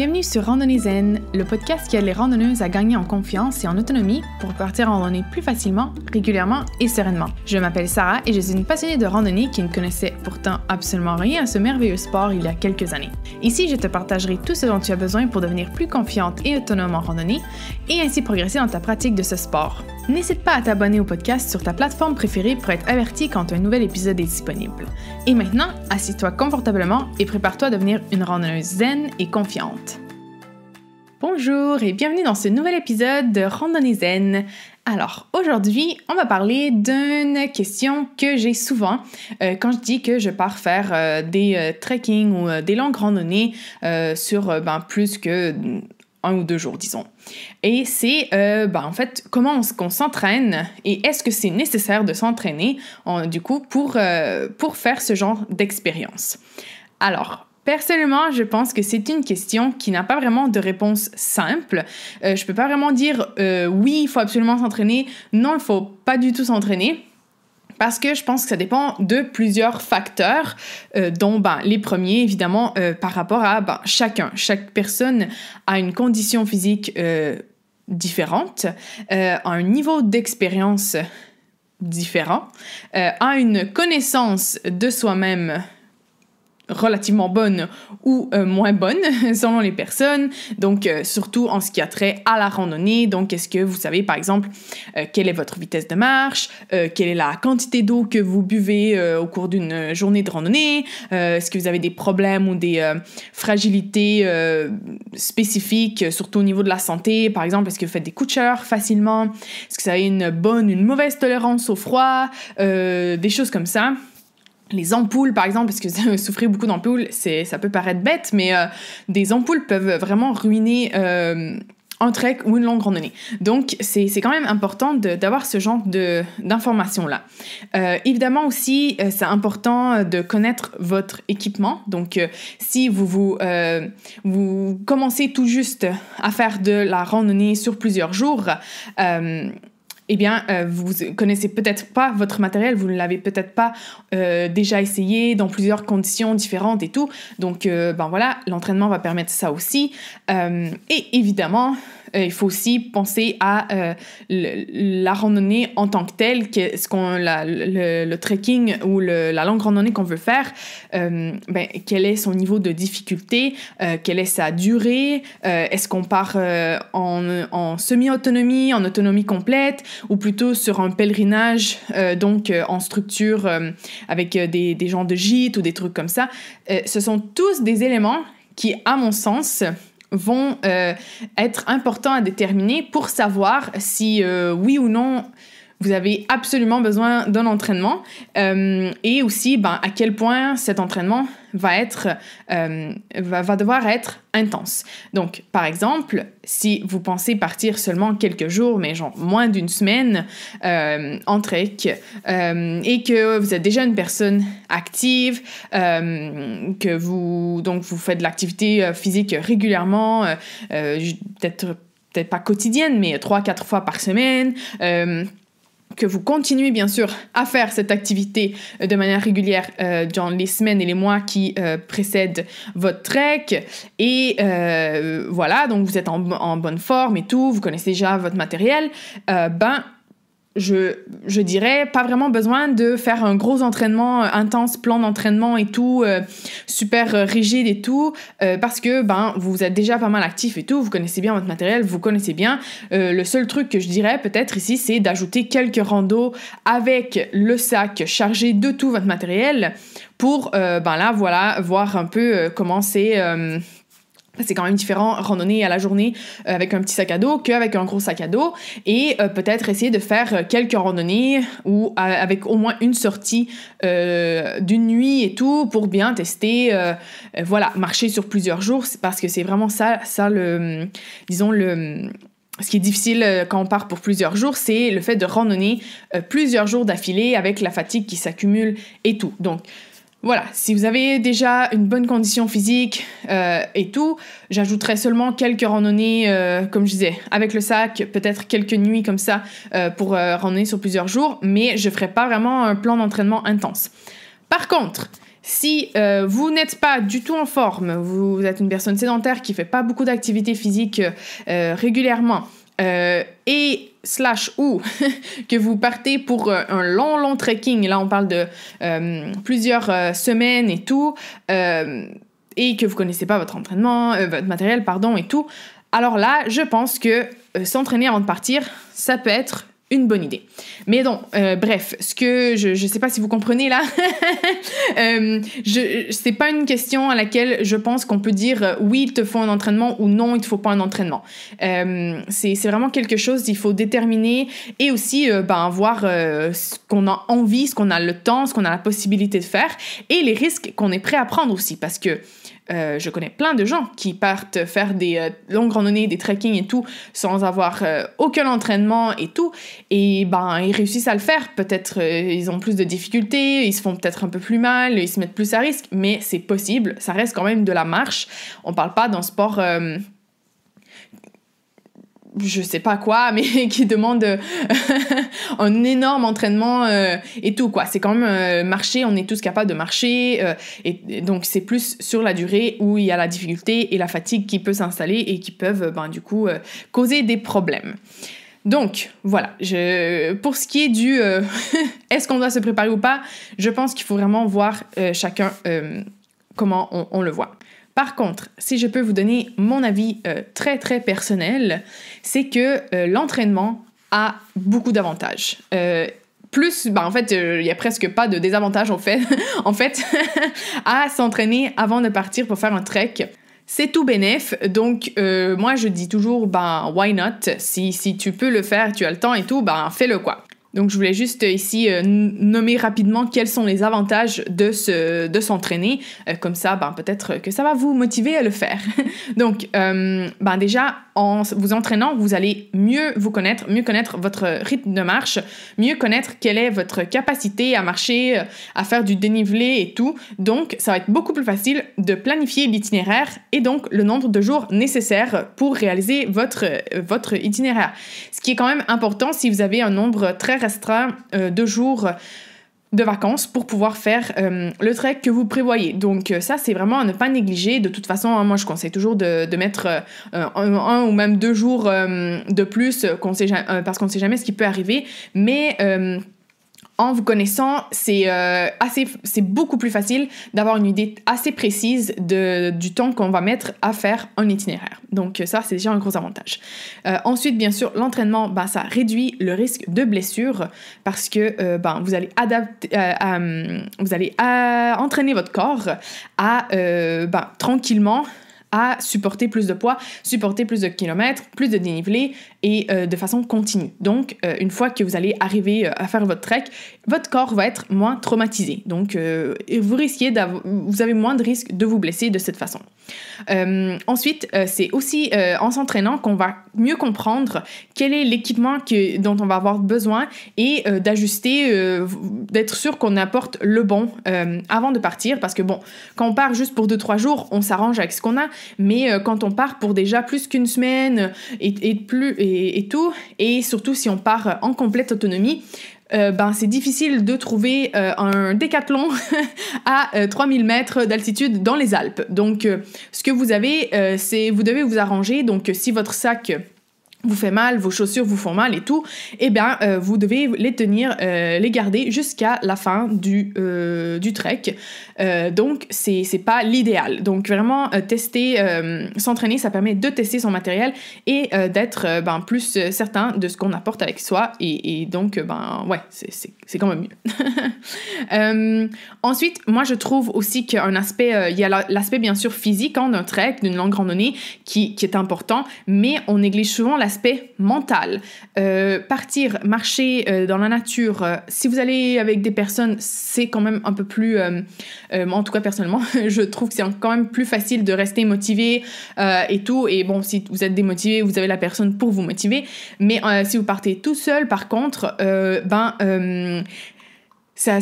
Bienvenue sur Randonnée Zen, le podcast qui aide les randonneuses à gagner en confiance et en autonomie pour partir en randonnée plus facilement, régulièrement et sereinement. Je m'appelle Sarah et je suis une passionnée de randonnée qui ne connaissait pourtant absolument rien à ce merveilleux sport il y a quelques années. Ici, je te partagerai tout ce dont tu as besoin pour devenir plus confiante et autonome en randonnée et ainsi progresser dans ta pratique de ce sport. N'hésite pas à t'abonner au podcast sur ta plateforme préférée pour être averti quand un nouvel épisode est disponible. Et maintenant, assieds-toi confortablement et prépare-toi à devenir une randonneuse zen et confiante. Bonjour et bienvenue dans ce nouvel épisode de Randonnée Zen. Alors aujourd'hui, on va parler d'une question que j'ai souvent euh, quand je dis que je pars faire euh, des euh, trekking ou des longues randonnées sur ben, plus que un ou deux jours, disons. Et c'est, ben, en fait, comment on, qu'on s'entraîne et est-ce que c'est nécessaire de s'entraîner, du coup, pour, pour faire ce genre d'expérience. Alors, Personnellement, je pense que c'est une question qui n'a pas vraiment de réponse simple. Je euh, je peux pas vraiment dire euh, oui, il faut absolument s'entraîner, non, il ne faut pas du tout s'entraîner. Parce que je pense que ça dépend de plusieurs facteurs, euh, dont ben, les premiers, évidemment, par rapport à ben, chacun. Chaque personne a une condition physique différente, a un niveau d'expérience différent, a une connaissance de soi-même relativement bonne ou euh, moins bonne selon les personnes. Donc, euh, surtout en ce qui a trait à la randonnée. Donc, est-ce que vous savez, par exemple, euh, quelle est votre vitesse de marche, quelle est la quantité d'eau que vous buvez au cours d'une journée de randonnée, est-ce que vous avez des problèmes ou des fragilités spécifiques, surtout au niveau de la santé, par exemple, est-ce que vous faites des coups de chaleur facilement, est-ce que vous avez une bonne, une mauvaise tolérance au froid, des choses comme ça les ampoules, par exemple, parce que souffrir beaucoup d'ampoules, c'est, ça peut paraître bête, mais euh, des ampoules peuvent vraiment ruiner euh, un trek ou une longue randonnée. Donc, c'est, c'est quand même important d'avoir ce genre de, d'informations-là. Euh, évidemment aussi, c'est important de connaître votre équipement. Donc, si vous, vous, vous commencez tout juste à faire de la randonnée sur plusieurs jours, eh bien, euh, vous connaissez peut-être pas votre matériel, vous ne l'avez peut-être pas euh, déjà essayé dans plusieurs conditions différentes et tout. Donc, euh, ben voilà, l'entraînement va permettre ça aussi. et évidemment, euh, il faut aussi penser à euh, la randonnée en tant que telle, que ce qu'on, le, trekking ou la longue randonnée qu'on veut faire, euh, ben, quel est son niveau de difficulté, quelle est sa durée, est-ce qu'on part en, semi-autonomie, en autonomie complète, ou plutôt sur un pèlerinage, donc en structure avec des, des gens de gîte ou des trucs comme ça. ce sont tous des éléments qui, à mon sens, vont euh, être importants à déterminer pour savoir si euh, oui ou non vous avez absolument besoin d'un entraînement euh, et aussi ben, à quel point cet entraînement va être euh, va, devoir être intense. Donc, par exemple, si vous pensez partir seulement quelques jours, mais genre moins d'une semaine euh, en trek, euh, et que vous êtes déjà une personne active, que vous donc vous faites de l'activité physique régulièrement, peut-être peut-être pas quotidienne, mais trois quatre fois par semaine que vous continuez bien sûr à faire cette activité euh, de manière régulière euh, dans les semaines et les mois qui euh, précèdent votre trek. Et voilà, donc vous êtes en, en, bonne forme et tout, vous connaissez déjà votre matériel, ben je, dirais, pas vraiment besoin de faire un gros entraînement, euh, intense plan d'entraînement et tout, euh, super euh, rigide et tout, parce que ben, vous êtes déjà pas mal actif et tout, vous connaissez bien votre matériel, vous connaissez bien. le seul truc que je dirais peut-être ici, c'est d'ajouter quelques randos avec le sac chargé de tout votre matériel pour, ben là, voilà, voir un peu comment c'est c'est quand même différent randonner à la journée euh, avec un petit sac à dos qu'avec un gros sac à dos et euh, peut-être essayer de faire euh, quelques randonnées ou avec au moins une sortie d'une nuit et tout pour bien tester voilà marcher sur plusieurs jours parce que c'est vraiment ça ça le disons le ce qui est difficile quand on part pour plusieurs jours, c'est le fait de randonner plusieurs jours d'affilée avec la fatigue qui s'accumule et tout. Donc, voilà, si vous avez déjà une bonne condition physique euh, et tout, j'ajouterai seulement quelques randonnées, euh, comme je disais, avec le sac, peut-être quelques nuits comme ça euh, pour randonner sur plusieurs jours, mais je ne ferai pas vraiment un plan d'entraînement intense. Par contre, si vous n'êtes pas du tout en forme, vous êtes une personne sédentaire qui ne fait pas beaucoup d'activité physique régulièrement, euh, et slash ou que vous partez pour euh, un long, long trekking, là on parle de euh, plusieurs semaines et tout, et que vous connaissez pas votre entraînement, votre matériel, pardon, et tout, alors là, je pense que s'entraîner avant de partir, ça peut être une bonne idée. Mais donc, euh, bref, ce que je ne sais pas si vous comprenez là, euh, je c'est pas une question à laquelle je pense qu'on peut dire euh, oui, il te faut un entraînement ou non, il te faut pas un entraînement. c'est vraiment quelque chose qu'il faut déterminer et aussi ben, voir ce qu'on a envie, ce qu'on a le temps, ce qu'on a la possibilité de faire et les risques qu'on est prêt à prendre aussi parce que euh, je connais plein de gens qui partent faire des euh, longues randonnées, des trekking et tout, sans avoir euh, aucun entraînement et tout. Et ben, ils réussissent à le faire. Peut-être ils ont plus de difficultés, ils se font peut-être un peu plus mal, ils se mettent plus à risque, mais c'est possible. Ça reste quand même de la marche. On parle pas d'un sport je sais pas quoi, mais qui demande euh, un énorme entraînement euh, et tout quoi. C'est quand même euh, marcher, on est tous capables de marcher, et, donc c'est plus sur la durée où il y a la difficulté et la fatigue qui peut s'installer et qui peuvent ben, du coup causer des problèmes. Donc voilà, je, pour ce qui est du est-ce qu'on doit se préparer ou pas, je pense qu'il faut vraiment voir chacun comment on le voit. Par contre, si je peux vous donner mon avis euh, très très personnel, c'est que euh, l'entraînement a beaucoup d'avantages. Euh, plus, bah, en fait, il n'y a presque pas de désavantages en fait, en fait à s'entraîner avant de partir pour faire un trek. C'est tout bénef, donc moi je dis toujours, ben why not, si, si tu peux le faire, tu as le temps et tout, ben fais-le quoi. Donc, je voulais juste euh, ici euh, nommer rapidement quels sont les avantages de, se, de s'entraîner. Euh, comme ça, ben, peut-être que ça va vous motiver à le faire. Donc, ben, déjà, en vous entraînant, vous allez mieux vous connaître, mieux connaître votre rythme de marche, mieux connaître quelle est votre capacité à marcher, à faire du dénivelé et tout. Donc, ça va être beaucoup plus facile de planifier l'itinéraire et donc le nombre de jours nécessaires pour réaliser votre, votre itinéraire. Ce qui est quand même important si vous avez un nombre très restera euh, deux jours euh, de vacances pour pouvoir faire euh, le trek que vous prévoyez. Donc ça, c'est vraiment à ne pas négliger. De toute façon, hein, moi, je conseille toujours de, mettre un, ou même deux jours de plus sait, parce qu'on ne sait jamais ce qui peut arriver. Mais en vous connaissant, c'est euh, assez, c'est beaucoup plus facile d'avoir une idée assez précise du temps qu'on va mettre à faire un itinéraire. Donc ça, c'est déjà un gros avantage. Euh, ensuite, bien sûr, l'entraînement, ben, ça réduit le risque de blessure parce que euh, ben, vous allez adapter, vous allez entraîner votre corps à ben, tranquillement à supporter plus de poids, supporter plus de kilomètres, plus de dénivelé et euh, de façon continue. Donc, euh, une fois que vous allez arriver euh, à faire votre trek, votre corps va être moins traumatisé. Donc, vous risquez vous avez moins de risques de vous blesser de cette façon. ensuite, c'est aussi en s'entraînant qu'on va mieux comprendre quel est l'équipement dont on va avoir besoin et d'ajuster, d'être sûr qu'on apporte le bon avant de partir. Parce que bon, quand on part juste pour 2-3 jours, on s'arrange avec ce qu'on a. Mais euh, quand on part pour déjà plus qu'une semaine euh, et, plus, et, tout, et surtout si on part en complète autonomie, euh, ben, c'est difficile de trouver un décathlon à 3000 mètres d'altitude dans les Alpes. Donc, ce que vous avez, c'est vous devez vous arranger. Donc, si votre sac vous fait mal, vos chaussures vous font mal et tout, eh bien, euh, vous devez les tenir, euh, les garder jusqu'à la fin du, euh, du trek. donc, c'est pas l'idéal. Donc, vraiment, tester, s'entraîner, ça permet de tester son matériel et d'être ben, plus certain de ce qu'on apporte avec soi. Et, donc, ben, ouais, c'est quand même mieux. ensuite, moi, je trouve aussi qu'un aspect, il y a l'aspect, bien sûr, physique hein, d'un trek, d'une longue randonnée qui, qui est important, mais on néglige souvent la Aspect mental. Euh, partir, marcher euh, dans la nature, euh, si vous allez avec des personnes, c'est quand même un peu plus... en tout cas, personnellement, je trouve que c'est quand même plus facile de rester motivé et tout. Et bon, si vous êtes démotivé, vous avez la personne pour vous motiver. Mais si vous partez tout seul, par contre, ben,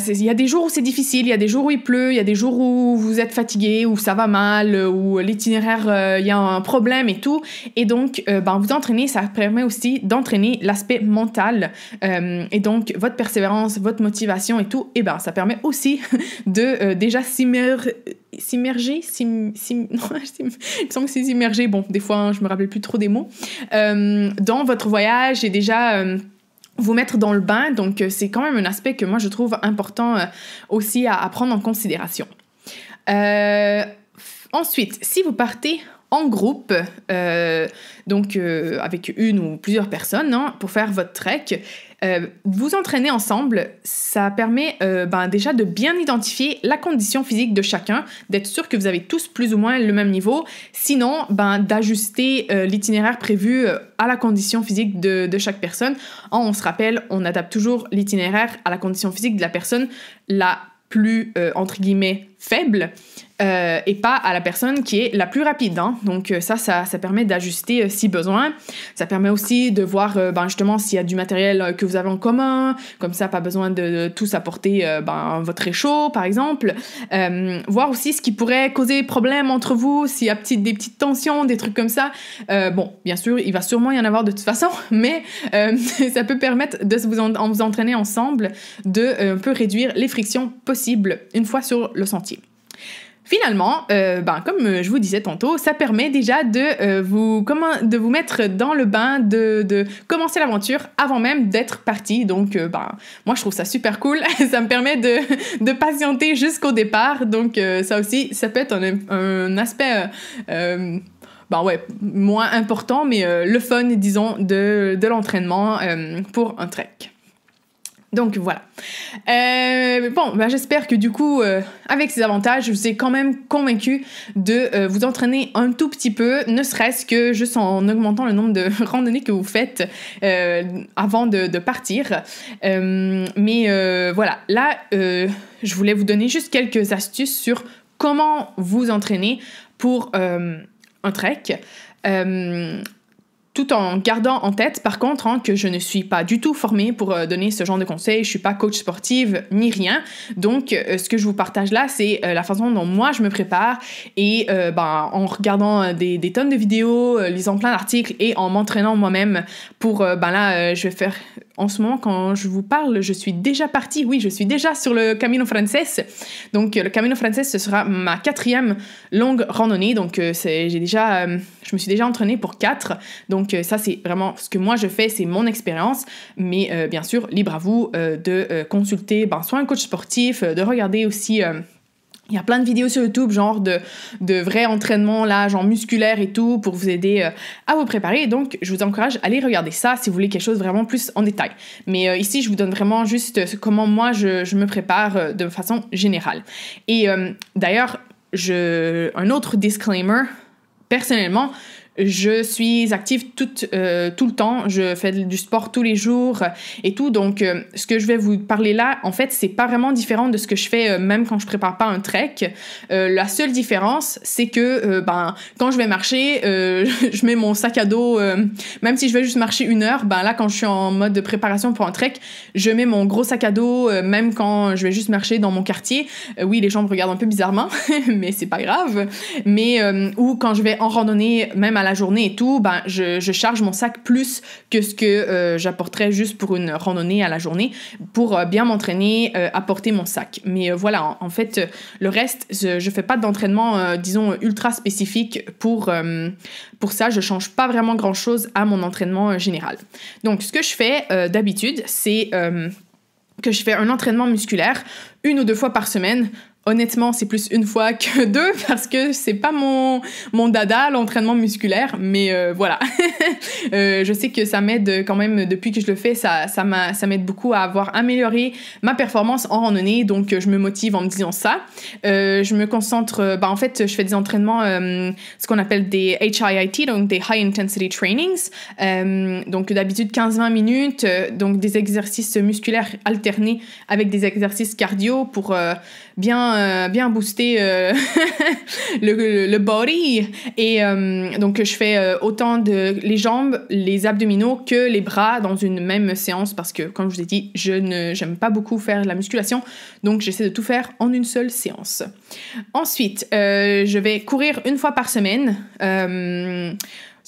il y a des jours où c'est difficile, il y a des jours où il pleut, il y a des jours où vous êtes fatigué, où ça va mal, où l'itinéraire, euh, il y a un problème et tout. Et donc, euh, ben, vous entraînez, ça permet aussi d'entraîner l'aspect mental. Euh, et donc, votre persévérance, votre motivation et tout, et ben, ça permet aussi de déjà s'immerger s'immerger, sim, sim, que c'est s'immerger, bon, des fois, je hein, je me rappelle plus trop des mots, dans votre voyage et déjà vous mettre dans le bain. Donc, euh, c'est quand même un aspect que moi, je trouve important euh, aussi à, prendre en considération. Euh, ensuite, si vous partez en groupe, donc avec une ou plusieurs personnes, hein, pour faire votre trek, euh, vous entraîner ensemble, ça permet euh, ben, déjà de bien identifier la condition physique de chacun, d'être sûr que vous avez tous plus ou moins le même niveau, sinon ben, d'ajuster euh, l'itinéraire prévu à la condition physique de, chaque personne. on se rappelle, on adapte toujours l'itinéraire à la condition physique de la personne la plus, entre guillemets, faible euh, et pas à la personne qui est la plus rapide. Hein. Donc euh, ça, ça, ça permet d'ajuster euh, si besoin. Ça permet aussi de voir ben, justement s'il y a du matériel que vous avez en commun. Comme ça, pas besoin de, tous apporter ben, votre réchaud, par exemple. voir aussi ce qui pourrait causer problème entre vous, s'il y a des petites tensions, des trucs comme ça. bon, bien sûr, il va sûrement y en avoir de toute façon, mais ça peut permettre de vous vous entraîner ensemble, de un peu réduire les frictions possibles une fois sur le sentier. Finalement, euh, ben, comme euh, je vous disais tantôt, ça permet déjà de, euh, vous, de vous mettre dans le bain, de, commencer l'aventure avant même d'être parti. Donc, ben, moi, je trouve ça super cool. ça me permet de, patienter jusqu'au départ. Donc, ça aussi, ça peut être un, aspect ben moins important, mais le fun, disons, de, l'entraînement pour un trek. Donc voilà. Euh, bon, ben, j'espère que du coup, euh, avec ces avantages, je vous ai quand même convaincu de euh, vous entraîner un tout petit peu, ne serait-ce que juste en augmentant le nombre de randonnées que vous faites avant de, partir. mais voilà, là, je voulais vous donner juste quelques astuces sur comment vous entraîner pour un trek tout en gardant en tête, par contre, hein, que je ne suis pas du tout formée pour euh, donner ce genre de conseils, je suis pas coach sportive ni rien. Donc, euh, ce que je vous partage là, c'est euh, la façon dont moi je me prépare et ben, en regardant des, des, tonnes de vidéos, lisant plein d'articles et en m'entraînant moi-même pour, ben là, je vais faire en ce moment, quand je vous parle, je suis déjà partie. Oui, je suis déjà sur le Camino Frances. Donc, euh, le Camino Frances, ce sera ma quatrième longue randonnée. Donc, euh, j'ai déjà, euh, je me suis déjà entraînée pour quatre. Donc, ça, c'est vraiment ce que moi je fais, c'est mon expérience. Mais bien sûr, libre à vous de consulter ben, soit un coach sportif, de regarder aussi il y a plein de vidéos sur YouTube, genre de, de vrais entraînements, là, genre musculaire et tout, pour vous aider euh, à vous préparer. Donc, je vous encourage à aller regarder ça si vous voulez quelque chose vraiment plus en détail. Mais euh, ici, je vous donne vraiment juste euh, comment moi, je, me prépare de façon générale. Et d'ailleurs, je, un autre disclaimer, personnellement, je suis active tout, euh, tout le temps, je fais du sport tous les jours et tout. Donc, euh, ce que je vais vous parler là, en fait, c'est pas vraiment différent de ce que je fais euh, même quand je prépare pas un trek. la seule différence, c'est que ben quand je vais marcher, je mets mon sac à dos. même si je vais juste marcher une heure, ben là, quand je suis en mode de préparation pour un trek, je mets mon gros sac à dos. même quand je vais juste marcher dans mon quartier, oui, les gens me regardent un peu bizarrement, mais c'est pas grave. Mais ou quand je vais en randonnée, même à la la journée et tout, ben, je, charge mon sac plus que ce que j'apporterai euh, j'apporterais juste pour une randonnée à la journée pour euh, bien m'entraîner, à euh, porter mon sac. Mais voilà, en, fait, le reste, je, je fais pas d'entraînement, disons, ultra spécifique pour, pour ça. Je change pas vraiment grand chose à mon entraînement général. Donc, ce que je fais d'habitude, c'est que je fais un entraînement musculaire une ou deux fois par semaine Honnêtement, c'est plus une fois que deux parce que c'est pas mon, dada, l'entraînement musculaire, mais euh, voilà. Euh, je sais que ça m'aide quand même depuis que je le fais, ça, ça m'aide beaucoup à avoir amélioré ma performance en randonnée, donc euh, je me motive en me disant ça. je me concentre, bah, en fait, je fais des entraînements, ce qu'on appelle des HIIT, donc des High Intensity Trainings, donc d'habitude 15-20 minutes, donc des exercices musculaires alternés avec des exercices cardio pour bien euh, bien, booster euh, le, body. Et euh, donc, je fais autant de les jambes, les abdominaux que les bras dans une même séance parce que, comme je vous ai dit, je ne j'aime pas beaucoup faire la musculation. Donc, j'essaie de tout faire en une seule séance. Ensuite, je vais courir une fois par semaine.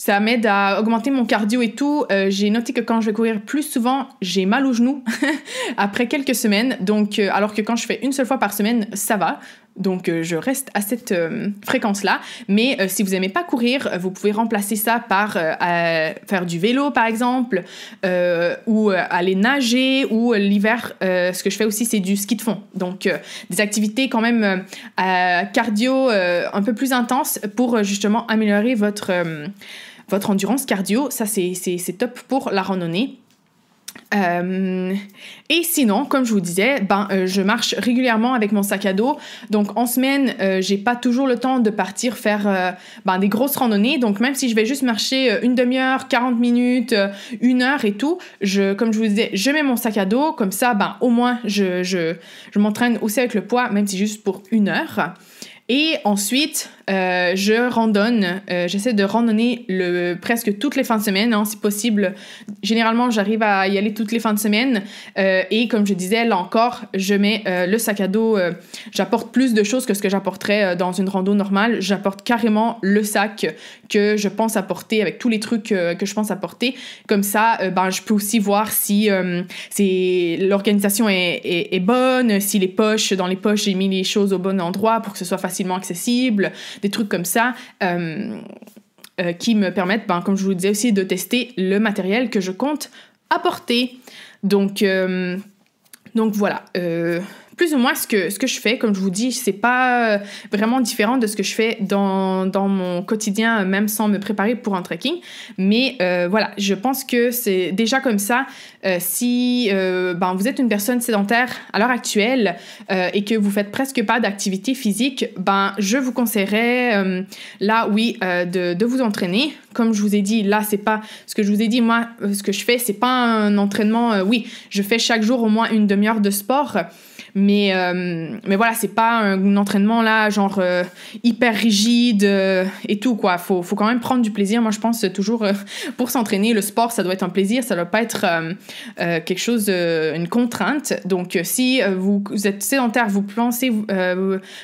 Ça m'aide à augmenter mon cardio et tout. Euh, j'ai noté que quand je vais courir plus souvent, j'ai mal aux genoux après quelques semaines. Donc, euh, alors que quand je fais une seule fois par semaine, ça va. Donc, euh, je reste à cette fréquence-là. Mais si vous n'aimez pas courir, vous pouvez remplacer ça par faire du vélo, par exemple, ou aller nager, ou l'hiver, ce que je fais aussi, c'est du ski de fond. Donc, des activités quand même cardio un peu plus intenses pour justement améliorer votre votre endurance cardio, ça c'est top pour la randonnée. Euh, et sinon, comme je vous disais, ben, euh, je marche régulièrement avec mon sac à dos. Donc en semaine, je euh, j'ai pas toujours le temps de partir faire ben, des grosses randonnées. Donc même si je vais juste marcher une demi-heure, 40 minutes, une heure et tout, je, comme je vous disais, je mets mon sac à dos. Comme ça, ben, au moins, je, je, je m'entraîne aussi avec le poids, même si juste pour une heure. Et ensuite, euh, je randonne. Euh, j'essaie de randonner presque toutes les fins de semaine, hein, si possible. Généralement, j'arrive à y aller toutes les fins de semaine. Euh, et comme je disais, là encore, je mets le sac à dos. j'apporte plus de choses que ce que j'apporterais dans une rando normale. J'apporte carrément le sac que je pense apporter avec tous les trucs que je pense apporter. Comme ça, ben, je peux aussi voir si, l'organisation est, bonne, si les poches, dans les poches, j'ai mis les choses au bon endroit pour que ce soit facile accessible, des trucs comme ça. Euh, euh, qui me permettent, ben, comme je vous le disais aussi, de tester le matériel que je compte apporter. Donc, euh, donc voilà, plus ou moins ce que, ce que je fais. Comme je vous dis, c'est pas euh, vraiment différent de ce que je fais dans, dans mon quotidien, euh, même sans me préparer pour un trekking. Mais euh, voilà, je pense que c'est déjà comme ça. si ben, vous êtes une personne sédentaire à l'heure actuelle et que vous faites presque pas d'activité physique, ben, je vous conseillerais là, oui, de, de, vous entraîner. Comme je vous ai dit, là, c'est pas ce que je vous ai dit. Moi, ce que je fais, c'est pas un entraînement. oui, je fais chaque jour au moins une demi-heure de sport. Mais, euh, mais voilà, c'est pas un, entraînement là, genre euh, hyper rigide euh, et tout, quoi. Faut, faut quand même prendre du plaisir. Moi, je pense toujours pour s'entraîner, le sport, ça doit être un plaisir, ça doit pas être quelque chose, une contrainte. Donc, si vous, êtes sédentaire, vous pensez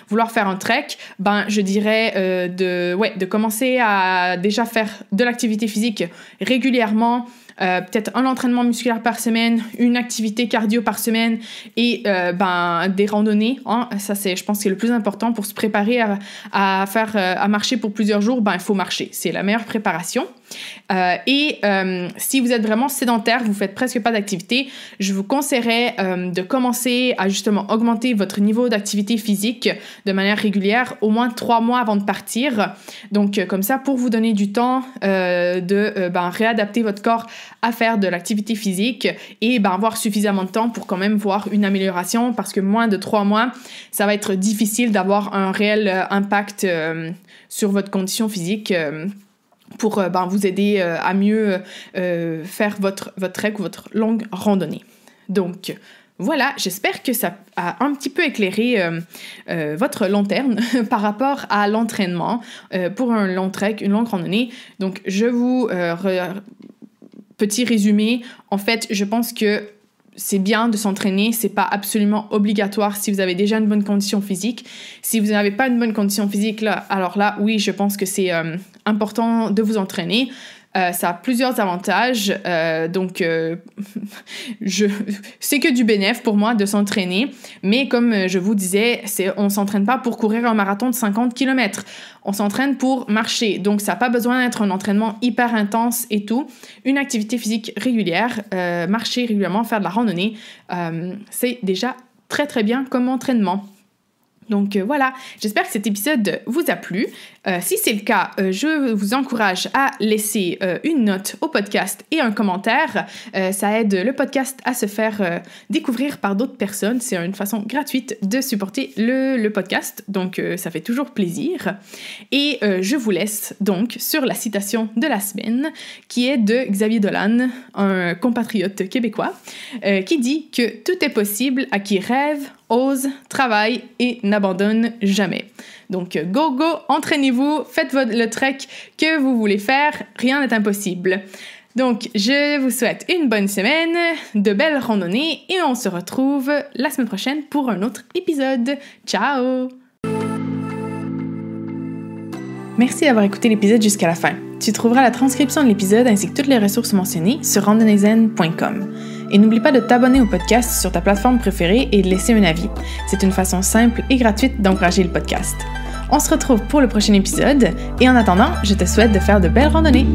vouloir faire un trek, ben, je dirais de, ouais, de commencer à déjà faire de l'activité physique régulièrement. Euh, peut-être un entraînement musculaire par semaine, une activité cardio par semaine et euh, ben, des randonnées. Hein. Ça, c'est, je pense, c'est le plus important pour se préparer à, à faire, euh, à marcher pour plusieurs jours. Ben, il faut marcher. C'est la meilleure préparation. Euh, et euh, si vous êtes vraiment sédentaire, vous faites presque pas d'activité, je vous conseillerais euh, de commencer à justement augmenter votre niveau d'activité physique de manière régulière au moins trois mois avant de partir. Donc comme ça, pour vous donner du temps de ben, réadapter votre corps à faire de l'activité physique et ben, avoir suffisamment de temps pour quand même voir une amélioration parce que moins de trois mois, ça va être difficile d'avoir un réel impact sur votre condition physique pour euh, ben, vous aider euh, à mieux euh, faire votre, votre trek ou votre longue randonnée. Donc, voilà, j'espère que ça a un petit peu éclairé votre lanterne par rapport à l'entraînement pour un long trek, une longue randonnée. Donc, je vous... Petit résumé, en fait, je pense que c'est bien de s'entraîner, c'est pas absolument obligatoire si vous avez déjà une bonne condition physique. Si vous n'avez pas une bonne condition physique, alors là, oui, je pense que c'est euh, important de vous entraîner. Euh, ça a plusieurs avantages. Euh, donc, euh, c'est que du bénéfice pour moi de s'entraîner. Mais comme je vous disais, c'est, on s'entraîne pas pour courir un marathon de 50 km. On s'entraîne pour marcher. Donc, ça n'a pas besoin d'être un entraînement hyper intense et tout. Une activité physique régulière, marcher régulièrement, faire de la randonnée, c'est déjà très très bien comme entraînement. Donc voilà, j'espère que cet épisode vous a plu. Euh, si c'est le cas, euh, je vous encourage à laisser euh, une note au podcast et un commentaire. ça aide le podcast à se faire découvrir par d'autres personnes. C'est une façon gratuite de supporter le, le podcast, donc ça fait toujours plaisir. Et je vous laisse donc sur la citation de la semaine, qui est de Xavier Dolan, un compatriote québécois, qui dit que tout est possible à qui rêve, ose, travaille et n'abandonne jamais. Donc go go, entraînez-vous faites le trek que vous voulez faire, rien n'est impossible. Donc, je vous souhaite une bonne semaine, de belles randonnées et on se retrouve la semaine prochaine pour un autre épisode. Ciao Merci d'avoir écouté l'épisode jusqu'à la fin. Tu trouveras la transcription de l'épisode ainsi que toutes les ressources mentionnées sur randonnezen.com. Et n'oublie pas de t'abonner au podcast sur ta plateforme préférée et de laisser un avis. C'est une façon simple et gratuite d'encourager le podcast. On se retrouve pour le prochain épisode et en attendant, je te souhaite de faire de belles randonnées.